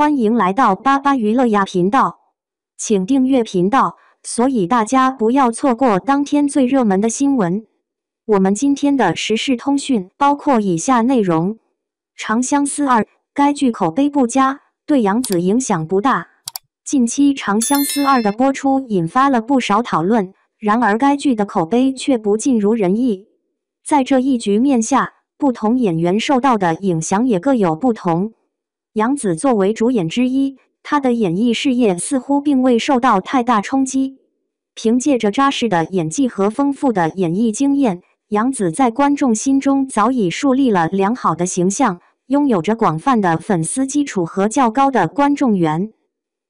欢迎来到巴巴娱乐呀频道，请订阅频道，所以大家不要错过当天最热门的新闻。我们今天的时事通讯包括以下内容：《长相思二》该剧口碑不佳，对杨紫影响不大。近期《长相思二》的播出引发了不少讨论，然而该剧的口碑却不尽如人意。在这一局面下，不同演员受到的影响也各有不同。杨紫作为主演之一，她的演艺事业似乎并未受到太大冲击。凭借着扎实的演技和丰富的演艺经验，杨紫在观众心中早已树立了良好的形象，拥有着广泛的粉丝基础和较高的观众缘。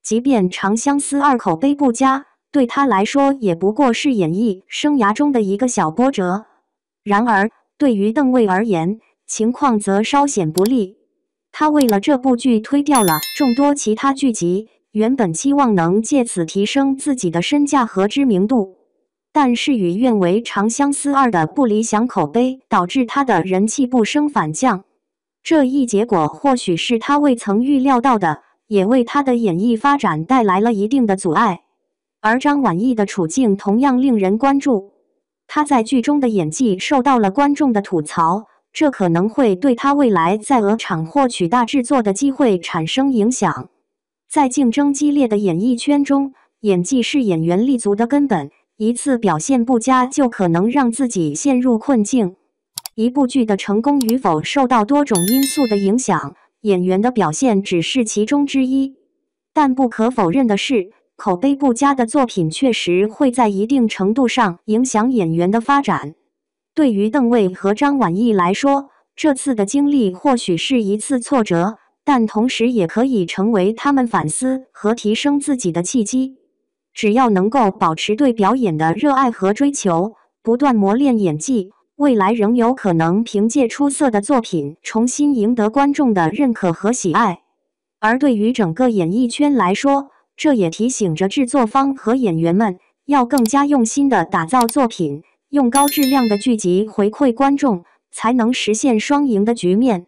即便《长相思二》口碑不佳，对她来说也不过是演艺生涯中的一个小波折。然而，对于邓为而言，情况则稍显不利。他为了这部剧推掉了众多其他剧集，原本希望能借此提升自己的身价和知名度，但事与愿违，《长相思二》的不理想口碑导致他的人气不升反降。这一结果或许是他未曾预料到的，也为他的演艺发展带来了一定的阻碍。而张晚意的处境同样令人关注，他在剧中的演技受到了观众的吐槽。这可能会对他未来在鹅厂获取大制作的机会产生影响。在竞争激烈的演艺圈中，演技是演员立足的根本。一次表现不佳就可能让自己陷入困境。一部剧的成功与否受到多种因素的影响，演员的表现只是其中之一。但不可否认的是，口碑不佳的作品确实会在一定程度上影响演员的发展。对于邓为和张晚意来说，这次的经历或许是一次挫折，但同时也可以成为他们反思和提升自己的契机。只要能够保持对表演的热爱和追求，不断磨练演技，未来仍有可能凭借出色的作品重新赢得观众的认可和喜爱。而对于整个演艺圈来说，这也提醒着制作方和演员们要更加用心地打造作品。用高质量的剧集回馈观众，才能实现双赢的局面。